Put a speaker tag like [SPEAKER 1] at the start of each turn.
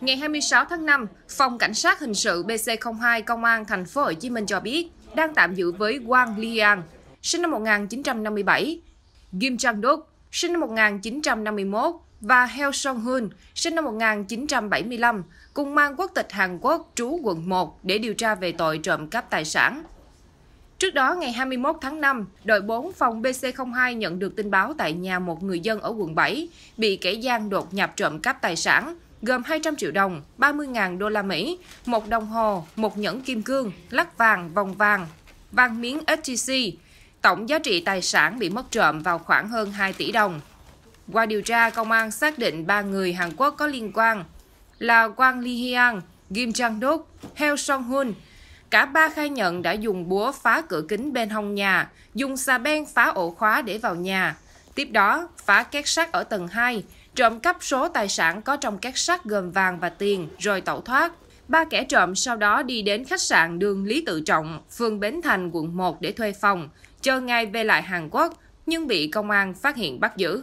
[SPEAKER 1] Ngày 26 tháng 5, Phòng Cảnh sát Hình sự BC02 Công an thành phố Hồ Chí Minh cho biết đang tạm giữ với Wang Liang, sinh năm 1957, Kim Chang Duk, sinh năm 1951 và Heo Song Hun, sinh năm 1975, cùng mang quốc tịch Hàn Quốc trú quận 1 để điều tra về tội trộm cắp tài sản. Trước đó, ngày 21 tháng 5, đội 4 phòng BC02 nhận được tin báo tại nhà một người dân ở quận 7 bị kẻ gian đột nhập trộm cắp tài sản, gồm 200 triệu đồng, 30.000 đô la Mỹ, một đồng hồ, một nhẫn kim cương, lắc vàng, vòng vàng, vàng miếng SGC. Tổng giá trị tài sản bị mất trộm vào khoảng hơn 2 tỷ đồng. Qua điều tra, công an xác định ba người Hàn Quốc có liên quan là Quang Lee Hyang, Kim Jang Duk, Heo Song Hun. Cả ba khai nhận đã dùng búa phá cửa kính bên hông nhà, dùng xà beng phá ổ khóa để vào nhà, Tiếp đó, phá két sắt ở tầng 2, trộm cắp số tài sản có trong két sắt gồm vàng và tiền rồi tẩu thoát. Ba kẻ trộm sau đó đi đến khách sạn đường Lý Tự Trọng, phường Bến Thành, quận 1 để thuê phòng, chờ ngay về lại Hàn Quốc, nhưng bị công an phát hiện bắt giữ.